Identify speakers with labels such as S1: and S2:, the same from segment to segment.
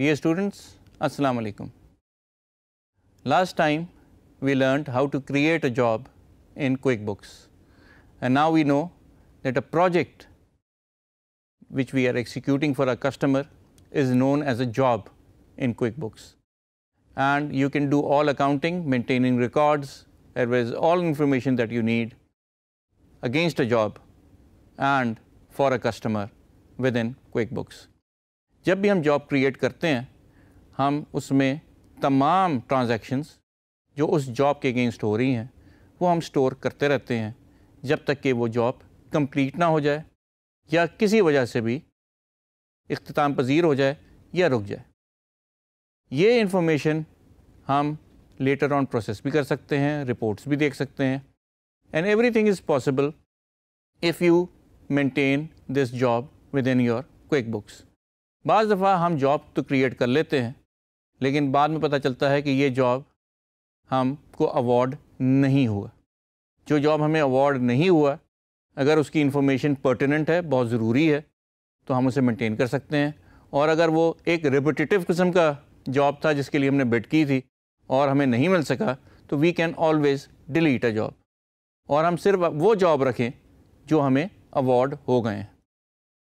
S1: Dear students, Assalamu alaikum. Last time we learned how to create a job in QuickBooks and now we know that a project which we are executing for a customer is known as a job in QuickBooks. And you can do all accounting, maintaining records, there is all information that you need against a job and for a customer within QuickBooks. जब भी हम job create करते हैं हम उसमें तमाम transactions जो उस जॉब के अगेंस्ट हो रही हैं वो हम स्टोर करते रहते हैं जब तक कि वो जॉब कंप्लीट ना हो जाए या किसी वजह से भी इख्ताम पजीर हो जाए या रुक जाए ये इंफॉर्मेशन हम लेटर ऑन प्रोसेस भी कर सकते हैं रिपोर्ट्स भी देख सकते हैं and everything is possible if you maintain this job within your QuickBooks बज़ दफ़ा हम जॉब तो क्रिएट कर लेते हैं लेकिन बाद में पता चलता है कि ये जॉब हमको अवॉर्ड नहीं हुआ जो जॉब हमें अवॉर्ड नहीं हुआ अगर उसकी इन्फॉर्मेशन पर्टिनेंट है बहुत ज़रूरी है तो हम उसे मेंटेन कर सकते हैं और अगर वो एक रिपिटेटिव किस्म का जॉब था जिसके लिए हमने बेट की थी और हमें नहीं मिल सका तो we can always delete a job और हम सिर्फ वो जॉब रखें जो हमें अवॉर्ड हो गए हैं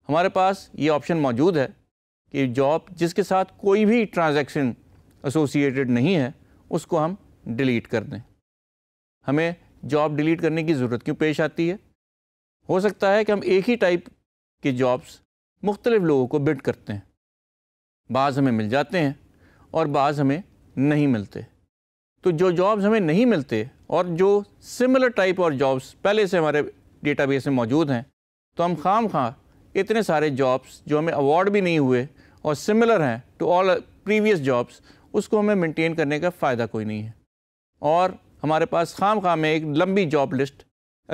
S1: हमारे पास ये ऑप्शन मौजूद है कि जॉब जिसके साथ कोई भी ट्रांजैक्शन एसोसिएटेड नहीं है उसको हम डिलीट कर दें हमें जॉब डिलीट करने की ज़रूरत क्यों पेश आती है हो सकता है कि हम एक ही टाइप के जॉब्स मुख्तलिफ़ लोगों को बिट करते हैं बाज़ हमें मिल जाते हैं और बाज़ हमें नहीं मिलते तो जो जॉब्स हमें नहीं मिलते और जो सिमिलर टाइप और जॉब्स पहले से हमारे डेटाबेस में मौजूद हैं तो हम खाम खां इतने सारे जॉब्स जो हमें अवार्ड भी नहीं हुए और सिमिलर हैं टू ऑल प्रीवियस जॉब्स उसको हमें मेंटेन करने का फ़ायदा कोई नहीं है और हमारे पास खाम खाम में एक लंबी job list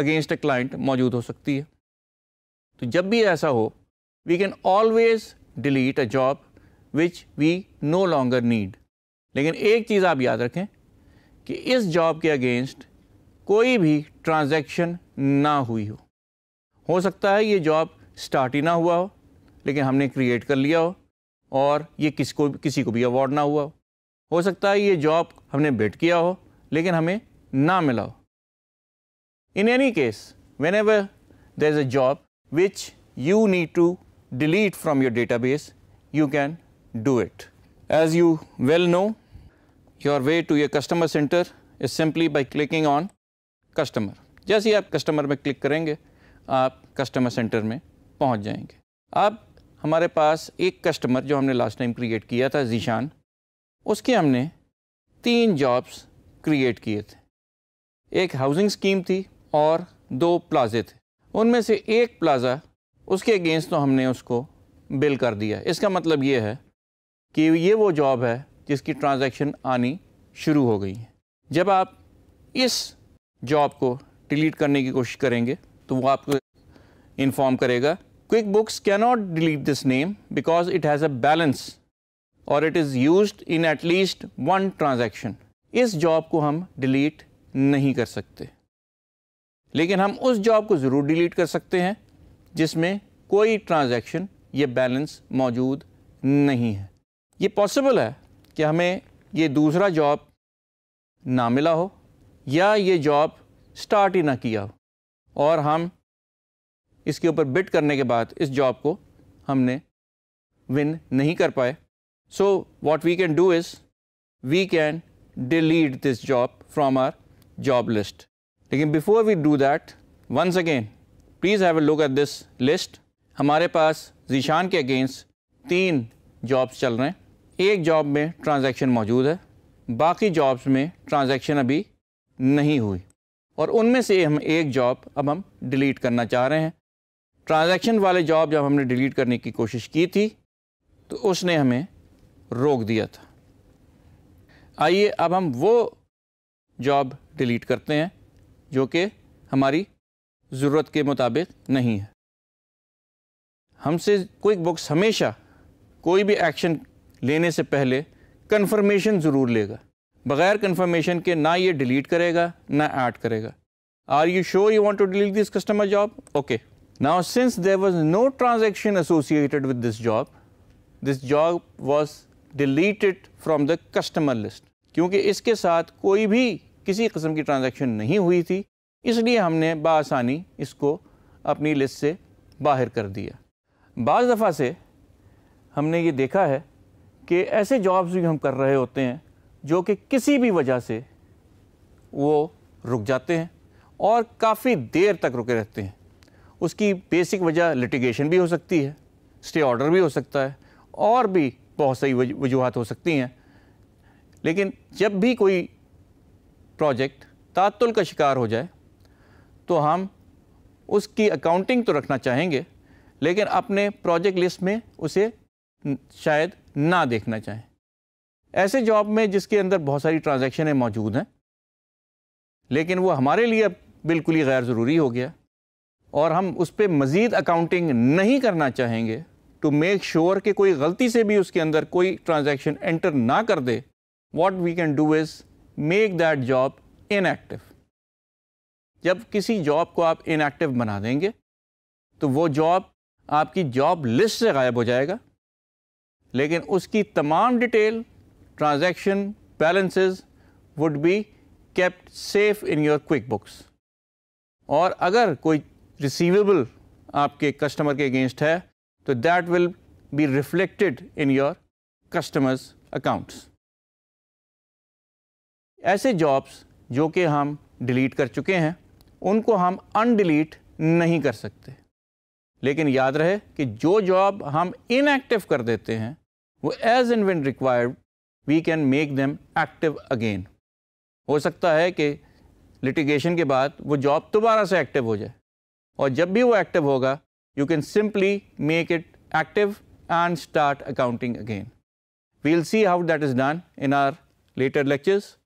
S1: against a client मौजूद हो सकती है तो जब भी ऐसा हो we can always delete a job which we no longer need लेकिन एक चीज़ आप याद रखें कि इस जॉब के अगेंस्ट कोई भी ट्रांजैक्शन ना हुई हो हो सकता है ये जॉब स्टार्ट ही ना हुआ हो लेकिन हमने क्रिएट कर लिया हो और ये किसको किसी को भी अवार्ड ना हुआ हो हो सकता है ये जॉब हमने बेट किया हो लेकिन हमें ना मिला हो in any case whenever there is a job which you need to delete from your database you can do it as you well know your way to your customer center is simply by clicking on customer जैसे ही आप customer में click करेंगे आप customer centre में पहुंच जाएंगे अब हमारे पास एक कस्टमर जो हमने लास्ट टाइम क्रिएट किया था जीशान उसके हमने तीन जॉब्स क्रिएट किए थे एक हाउसिंग स्कीम थी और दो प्लाजे थे उनमें से एक प्लाजा उसके अगेंस्ट तो हमने उसको बिल कर दिया इसका मतलब ये है कि ये वो जॉब है जिसकी ट्रांजैक्शन आनी शुरू हो गई है जब आप इस जॉब को डिलीट करने की कोशिश करेंगे तो वो आपको इन्फॉर्म करेगा QuickBooks cannot delete this name because it has a balance और it is use in at least one transaction इस जॉब को हम डिलीट नहीं कर सकते लेकिन हम उस जॉब को ज़रूर डिलीट कर सकते हैं जिसमें कोई ट्रांजैक्शन ये बैलेंस मौजूद नहीं है ये पॉसिबल है कि हमें ये दूसरा जॉब ना मिला हो या ये जॉब स्टार्ट ही ना किया हो और हम इसके ऊपर बिट करने के बाद इस जॉब को हमने विन नहीं कर पाए so what we can do is we can delete this job from our job list लेकिन before we do that once again please have a look at this list हमारे पास जीशान के अगेंस्ट तीन जॉब्स चल रहे हैं एक जॉब में ट्रांजैक्शन मौजूद है बाकी जॉब्स में ट्रांजैक्शन अभी नहीं हुई और उनमें से हम एक जॉब अब हम डिलीट करना चाह रहे हैं ट्रांजैक्शन वाले जॉब जब हमने डिलीट करने की कोशिश की थी तो उसने हमें रोक दिया था आइए अब हम वो जॉब डिलीट करते हैं जो कि हमारी ज़रूरत के मुताबिक नहीं है हमसे क्विक बुक्स हमेशा कोई भी एक्शन लेने से पहले कन्फर्मेशन ज़रूर लेगा बगैर कन्फर्मेशन के ना ये डिलीट करेगा ना ऐड करेगा are you sure you want to delete this customer job okay Now, since there was no transaction associated with this job, this job was deleted from the customer list. क्योंकि इसके साथ कोई भी किसी कस्म की ट्रांजेक्शन नहीं हुई थी इसलिए हमने बसानी इसको अपनी लिस्ट से बाहर कर दिया बज दफ़ा से हमने ये देखा है कि ऐसे जॉब्स भी हम कर रहे होते हैं जो कि किसी भी वजह से वो रुक जाते हैं और काफ़ी देर तक रुके रहते हैं उसकी बेसिक वजह लिटिगेशन भी हो सकती है स्टे ऑर्डर भी हो सकता है और भी बहुत सही वजूहत हो सकती हैं लेकिन जब भी कोई प्रोजेक्ट तातुल का शिकार हो जाए तो हम उसकी अकाउंटिंग तो रखना चाहेंगे लेकिन अपने प्रोजेक्ट लिस्ट में उसे शायद ना देखना चाहें ऐसे जॉब में जिसके अंदर बहुत सारी ट्रांजेक्शनें मौजूद हैं लेकिन वो हमारे लिए बिल्कुल ही गैर ज़रूरी हो गया और हम उस पर मज़ीद अकाउंटिंग नहीं करना चाहेंगे टू मेक श्योर कि कोई गलती से भी उसके अंदर कोई ट्रांजैक्शन एंटर ना कर दे what we can do is make that job inactive जब किसी जॉब को आप इनएक्टिव बना देंगे तो वो जॉब आपकी जॉब लिस्ट से गायब हो जाएगा लेकिन उसकी तमाम detail transaction balances would be kept safe in your QuickBooks और अगर कोई रिसीवेबल आपके कस्टमर के अगेंस्ट है तो that will be reflected in your customers accounts ऐसे जॉब्स जो कि हम डिलीट कर चुके हैं उनको हम अनडिलीट नहीं कर सकते लेकिन याद रहे कि जो जॉब हम इनएक्टिव कर देते हैं वो as and when required we can make them active again हो सकता है कि लिटिगेशन के बाद वो जॉब दोबारा से एक्टिव हो जाए Or, जब भी वो active you can simply make it active and start accounting again. We will see how that is done in our later lectures.